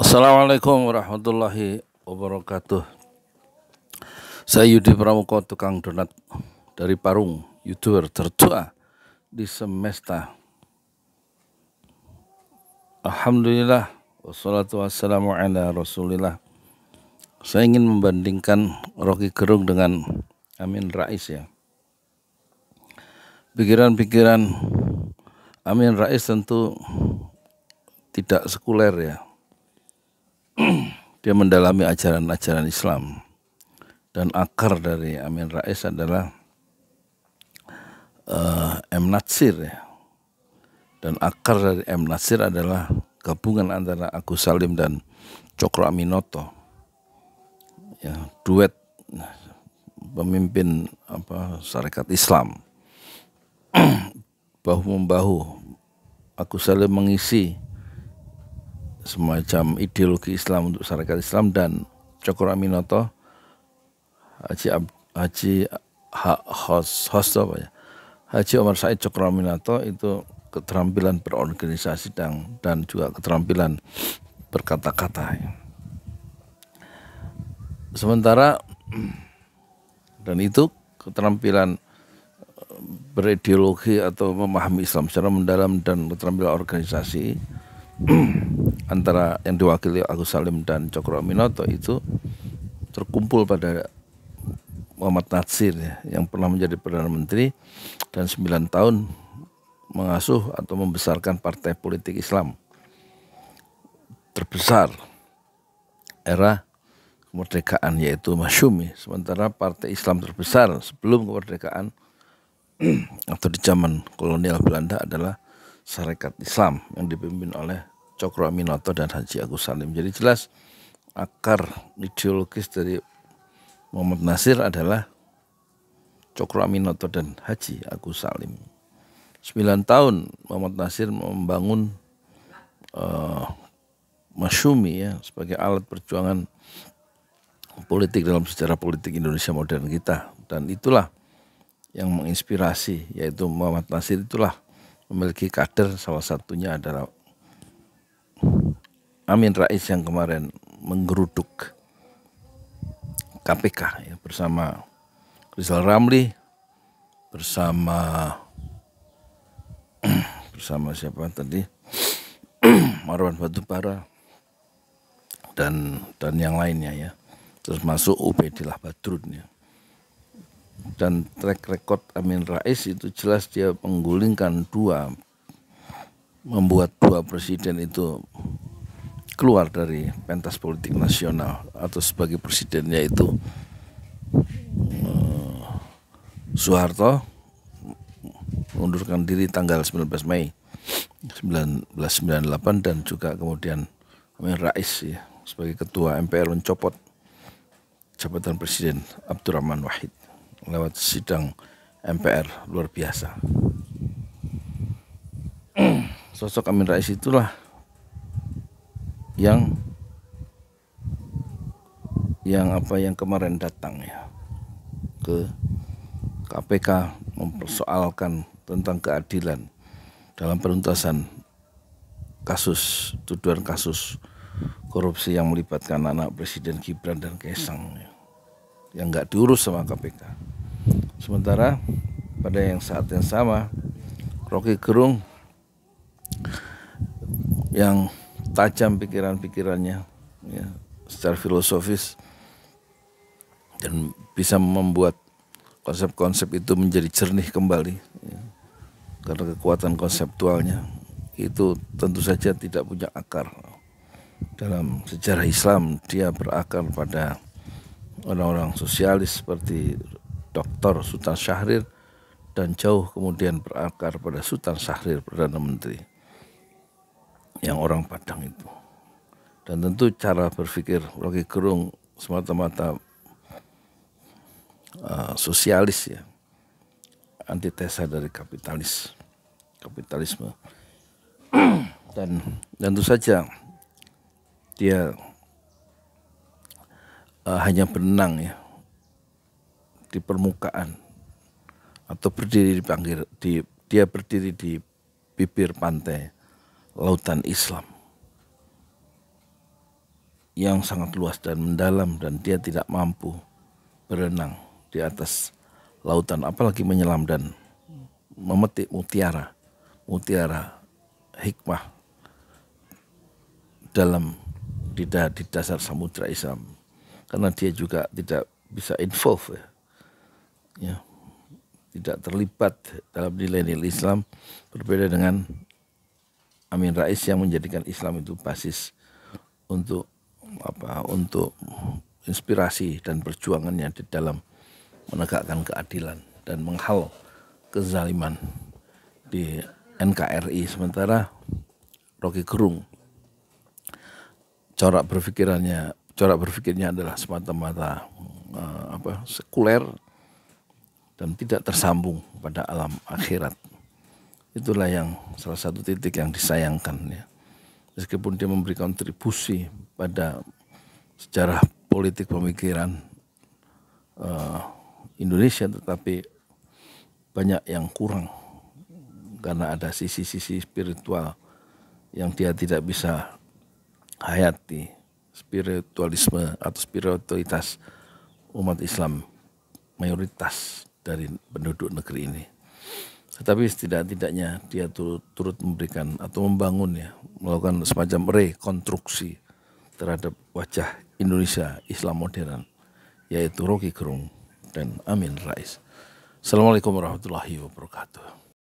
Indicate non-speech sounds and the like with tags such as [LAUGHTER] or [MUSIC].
Assalamualaikum warahmatullahi wabarakatuh. Saya Yudi Pramuko, tukang donat dari Parung, youtuber tertua di semesta. Alhamdulillah, wassalatu wassalamu ala rasulillah. Saya ingin membandingkan Rocky Gerung dengan Amin Rais ya. Pikiran-pikiran Amin Rais tentu tidak sekuler ya, dia mendalami ajaran-ajaran Islam dan akar dari Amin Rais adalah uh, M Natsir ya. dan akar dari M Natsir adalah gabungan antara Agus Salim dan Cokro Aminoto ya duet nah, pemimpin apa syarikat Islam [CLEARS THROAT] bahu membahu Agus Salim mengisi semacam ideologi Islam untuk masyarakat Islam dan Cokro Aminoto Haji Ab, Haji ha, host, host apa ya Haji Omar Said Cokro Aminoto itu keterampilan berorganisasi dan dan juga keterampilan berkata-kata ya. sementara dan itu keterampilan eh, berideologi atau memahami Islam secara mendalam dan keterampilan organisasi [CLEARS THROAT] antara yang diwakili Agus Salim dan Cokro Aminoto itu terkumpul pada Muhammad Natsir ya, yang pernah menjadi Perdana Menteri dan 9 tahun mengasuh atau membesarkan partai politik Islam terbesar era kemerdekaan yaitu Masyumi sementara partai Islam terbesar sebelum kemerdekaan [CLEARS THROAT] atau di zaman kolonial Belanda adalah Sarekat Islam yang dipimpin oleh Cokro Aminoto dan Haji Agus Salim. Jadi jelas akar ideologis dari Muhammad Nasir adalah Cokro Aminoto dan Haji Agus Salim. 9 tahun Muhammad Nasir membangun uh, Masyumi ya sebagai alat perjuangan politik dalam sejarah politik Indonesia modern kita dan itulah yang menginspirasi yaitu Muhammad Nasir itulah memiliki kader salah satunya adalah Amin Rais yang kemarin menggeruduk KPK ya, bersama Rizal Ramli bersama [CLEARS THROAT] bersama siapa tadi [CLEARS THROAT] Marwan Batubara dan dan yang lainnya ya terus masuk Ubedillah Badrun ya dan track record Amin Rais itu jelas dia menggulingkan dua membuat dua presiden itu keluar dari pentas politik nasional atau sebagai presiden yaitu uh, eh, Soeharto mengundurkan diri tanggal 19 Mei 1998 dan juga kemudian Amin Rais ya sebagai ketua MPR mencopot jabatan presiden Abdurrahman Wahid lewat sidang MPR luar biasa. [CLEARS THROAT] Sosok Amin Rais itulah yang yang apa yang kemarin datang ya ke KPK mempersoalkan tentang keadilan dalam penuntasan kasus tuduhan kasus korupsi yang melibatkan anak Presiden Gibran dan Kaisang ya, yang nggak diurus sama KPK. Sementara pada yang saat yang sama Rocky Gerung yang tajam pikiran-pikirannya ya, secara filosofis dan bisa membuat konsep-konsep itu menjadi jernih kembali ya. karena kekuatan konseptualnya itu tentu saja tidak punya akar dalam sejarah Islam dia berakar pada orang-orang sosialis seperti Dr. Sultan Syahrir dan jauh kemudian berakar pada Sultan Syahrir Perdana Menteri yang orang Padang itu. Dan tentu cara berpikir Rocky Gerung semata-mata uh, sosialis ya, antitesa dari kapitalis, kapitalisme. [CLEARS THROAT] Dan tentu saja dia uh, hanya berenang ya di permukaan atau berdiri di pinggir di dia berdiri di bibir pantai lautan Islam yang sangat luas dan mendalam dan dia tidak mampu berenang di atas lautan apalagi menyelam dan memetik mutiara mutiara hikmah dalam di, da, di dasar samudra Islam karena dia juga tidak bisa involve ya, ya tidak terlibat dalam nilai-nilai Islam berbeda dengan Amin Rais yang menjadikan Islam itu basis untuk apa untuk inspirasi dan perjuangannya di dalam menegakkan keadilan dan menghalau kezaliman di NKRI sementara Rocky Gerung corak berpikirannya corak berpikirnya adalah semata-mata eh, apa sekuler dan tidak tersambung pada alam akhirat Itulah yang salah satu titik yang disayangkan ya. Meskipun dia memberi kontribusi pada sejarah politik pemikiran uh, Indonesia tetapi banyak yang kurang karena ada sisi-sisi spiritual yang dia tidak bisa hayati spiritualisme atau spiritualitas umat Islam mayoritas dari penduduk negeri ini. Tetapi setidak-tidaknya dia turut, turut memberikan atau membangun ya, melakukan semacam rekonstruksi terhadap wajah Indonesia Islam modern, yaitu Rocky Gerung dan Amin Rais. Assalamualaikum warahmatullahi wabarakatuh.